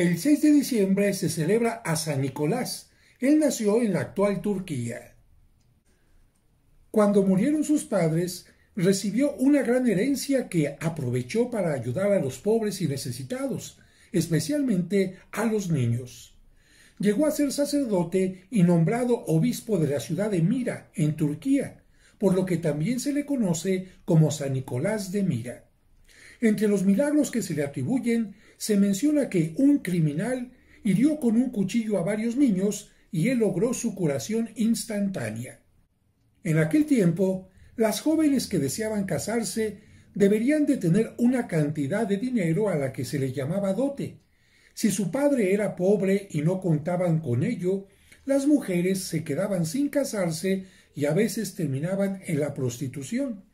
El 6 de diciembre se celebra a San Nicolás. Él nació en la actual Turquía. Cuando murieron sus padres, recibió una gran herencia que aprovechó para ayudar a los pobres y necesitados, especialmente a los niños. Llegó a ser sacerdote y nombrado obispo de la ciudad de Mira, en Turquía, por lo que también se le conoce como San Nicolás de Mira. Entre los milagros que se le atribuyen, se menciona que un criminal hirió con un cuchillo a varios niños y él logró su curación instantánea. En aquel tiempo, las jóvenes que deseaban casarse deberían de tener una cantidad de dinero a la que se le llamaba dote. Si su padre era pobre y no contaban con ello, las mujeres se quedaban sin casarse y a veces terminaban en la prostitución.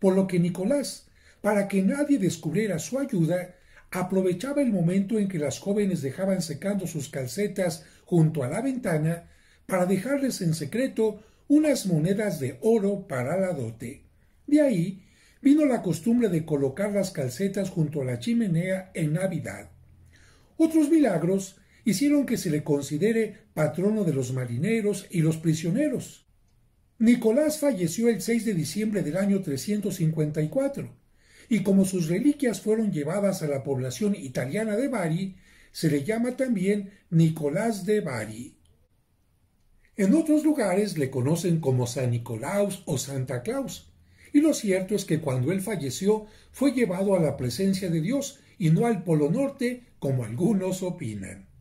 Por lo que Nicolás, para que nadie descubriera su ayuda, aprovechaba el momento en que las jóvenes dejaban secando sus calcetas junto a la ventana para dejarles en secreto unas monedas de oro para la dote. De ahí vino la costumbre de colocar las calcetas junto a la chimenea en Navidad. Otros milagros hicieron que se le considere patrono de los marineros y los prisioneros. Nicolás falleció el 6 de diciembre del año 354 y como sus reliquias fueron llevadas a la población italiana de Bari, se le llama también Nicolás de Bari. En otros lugares le conocen como San Nicolaus o Santa Claus, y lo cierto es que cuando él falleció fue llevado a la presencia de Dios y no al Polo Norte como algunos opinan.